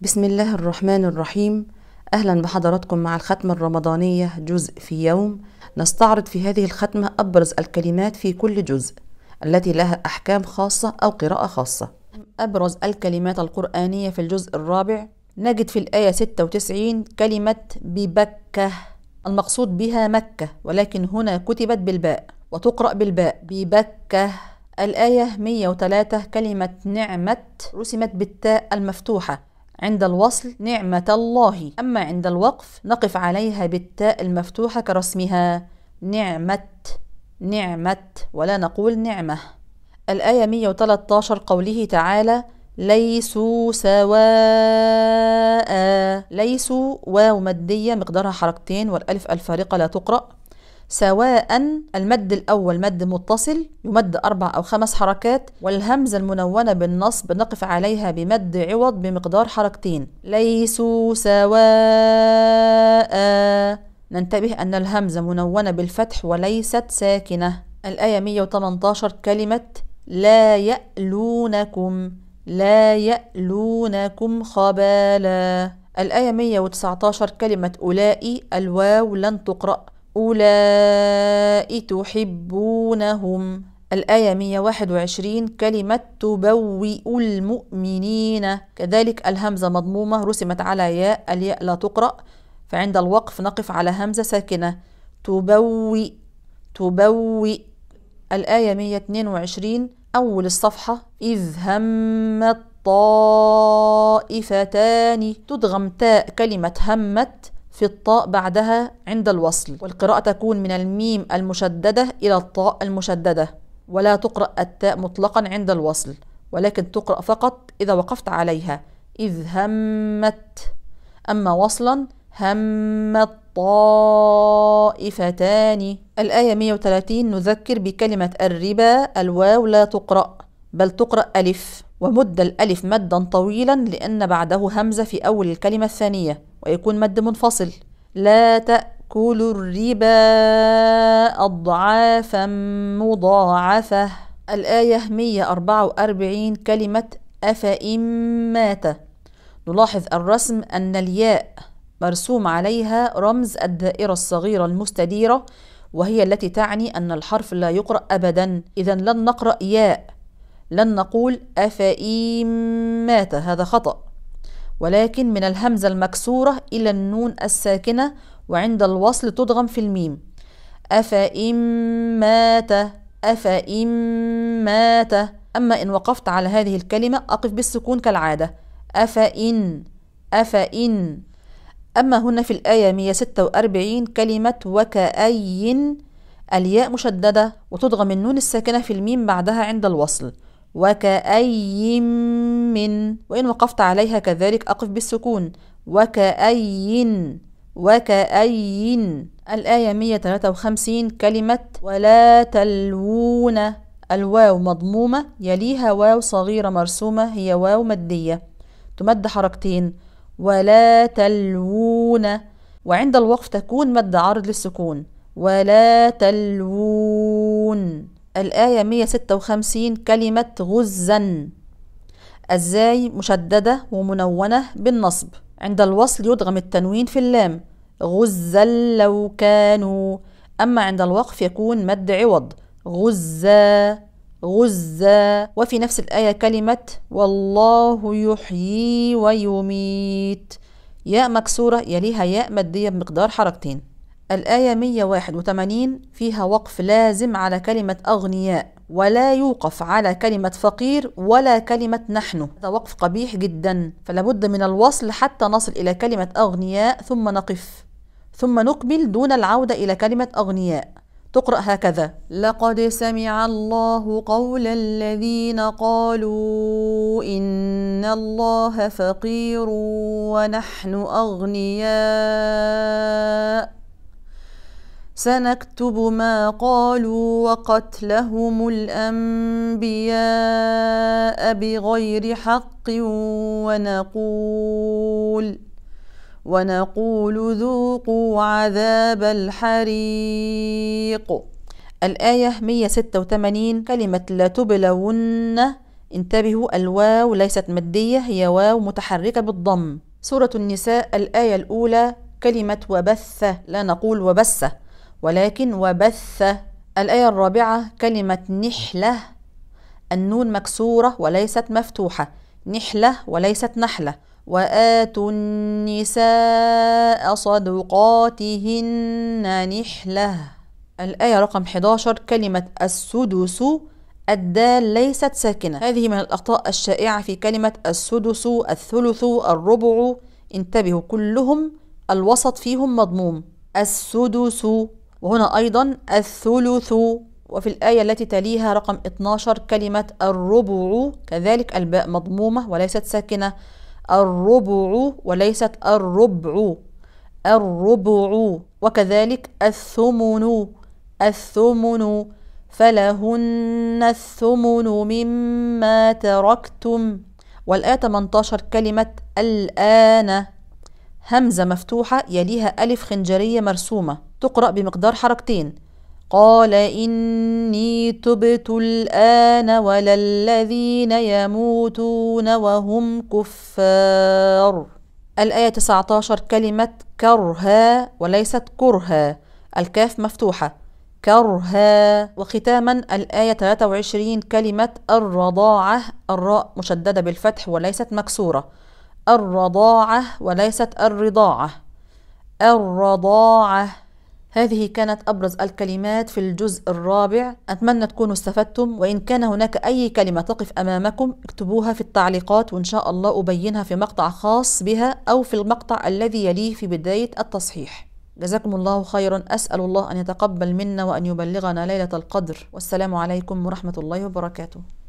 بسم الله الرحمن الرحيم أهلا بحضراتكم مع الختمة الرمضانية جزء في يوم نستعرض في هذه الختمة أبرز الكلمات في كل جزء التي لها أحكام خاصة أو قراءة خاصة أبرز الكلمات القرآنية في الجزء الرابع نجد في الآية 96 كلمة ببكة المقصود بها مكة ولكن هنا كتبت بالباء وتقرأ بالباء ببكة الآية 103 كلمة نعمة رسمت بالتاء المفتوحة عند الوصل نعمة الله أما عند الوقف نقف عليها بالتاء المفتوحة كرسمها نعمة نعمة ولا نقول نعمة الآية 113 قوله تعالى ليسوا سواء ليسوا واو مادية مقدارها حركتين والألف الفارقة لا تقرأ سواء المد الأول مد متصل يمد أربع أو خمس حركات والهمزة المنونة بالنصب نقف عليها بمد عوض بمقدار حركتين ليسوا سواء ننتبه أن الهمزة منونة بالفتح وليست ساكنة الآية 118 كلمة لا يألونكم لا يألونكم خبالا الآية 119 كلمة أولئي الواو لن تقرأ أولئك تحبونهم الآية 121 كلمة تبوئ المؤمنين كذلك الهمزة مضمومة رسمت على ياء الياء لا تقرأ فعند الوقف نقف على همزة ساكنة تبوئ تبوئ الآية 122 أول الصفحة إذ همت طائفتان تدغم تاء كلمة همت في الطاء بعدها عند الوصل والقراءة تكون من الميم المشددة إلى الطاء المشددة ولا تقرأ التاء مطلقا عند الوصل ولكن تقرأ فقط إذا وقفت عليها إذ همت أما وصلا همت طائفتان الآية 130 نذكر بكلمة الربا الواو لا تقرأ بل تقرأ ألف ومد الألف مدا طويلا لأن بعده همزة في أول الكلمة الثانية ويكون مد منفصل لا تأكل الربا أضعافا مضاعفة الآية 144 كلمة أفإن مات نلاحظ الرسم أن الياء مرسوم عليها رمز الدائرة الصغيرة المستديرة وهي التي تعني أن الحرف لا يقرأ أبدا إذا لن نقرأ ياء لن نقول أفإن مات هذا خطأ ولكن من الهمزة المكسورة إلى النون الساكنة وعند الوصل تضغم في الميم أفإن مات أفإن مات أما إن وقفت على هذه الكلمة أقف بالسكون كالعادة أفإن أفإن أما هنا في الآية 146 كلمة وكأي الياء مشددة وتضغم النون الساكنة في الميم بعدها عند الوصل وكأي من وإن وقفت عليها كذلك أقف بالسكون وكأي وكأي الآية 153 كلمة ولا تلوون الواو مضمومة يليها واو صغيرة مرسومة هي واو مدية تمد حركتين ولا تلوون وعند الوقف تكون مد عرض للسكون ولا تلوون الآية 156 كلمة غزا الزاي مشددة ومنونة بالنصب عند الوصل يدغم التنوين في اللام غزا لو كانوا أما عند الوقف يكون مد عوض غزا غزا وفي نفس الآية كلمة والله يحيي ويميت ياء مكسورة يليها ياء مادية بمقدار حركتين الآية 181 فيها وقف لازم على كلمة أغنياء ولا يوقف على كلمة فقير ولا كلمة نحن هذا وقف قبيح جدا فلابد من الوصل حتى نصل إلى كلمة أغنياء ثم نقف ثم نقبل دون العودة إلى كلمة أغنياء تقرأ هكذا لقد سمع الله قول الذين قالوا إن الله فقير ونحن أغنياء سنكتب ما قالوا وقتلهم الأنبياء بغير حق ونقول ونقول ذوقوا عذاب الحريق الآية 186 كلمة لا تبلون انتبهوا الواو ليست مادية هي واو متحركة بالضم سورة النساء الآية الأولى كلمة وبث لا نقول وبث ولكن وبث الآية الرابعة كلمة نحلة النون مكسورة وليست مفتوحة نحلة وليست نحلة وآتوا النساء صدقاتهن نحلة الآية رقم 11 كلمة السدس الدال ليست ساكنة هذه من الأخطاء الشائعة في كلمة السدس الثلث الربع انتبهوا كلهم الوسط فيهم مضموم السدس وهنا أيضا الثلث وفي الآية التي تليها رقم 12 كلمة الربع كذلك الباء مضمومة وليست ساكنة الربع وليست الربع الربع وكذلك الثمن الثمن فلهن الثمن مما تركتم والآية 18 كلمة الآن همزة مفتوحة يليها ألف خنجرية مرسومة تقرأ بمقدار حركتين قال إني تبت الآن ولا الذين يموتون وهم كفار الآية 19 كلمة كرها وليست كرها الكاف مفتوحة كرها وختاما الآية 23 كلمة الرضاعة الراء مشددة بالفتح وليست مكسورة الرضاعة وليست الرضاعة الرضاعة هذه كانت أبرز الكلمات في الجزء الرابع أتمنى تكونوا استفدتم وإن كان هناك أي كلمة تقف أمامكم اكتبوها في التعليقات وإن شاء الله أبينها في مقطع خاص بها أو في المقطع الذي يليه في بداية التصحيح جزاكم الله خيرا أسأل الله أن يتقبل منا وأن يبلغنا ليلة القدر والسلام عليكم ورحمة الله وبركاته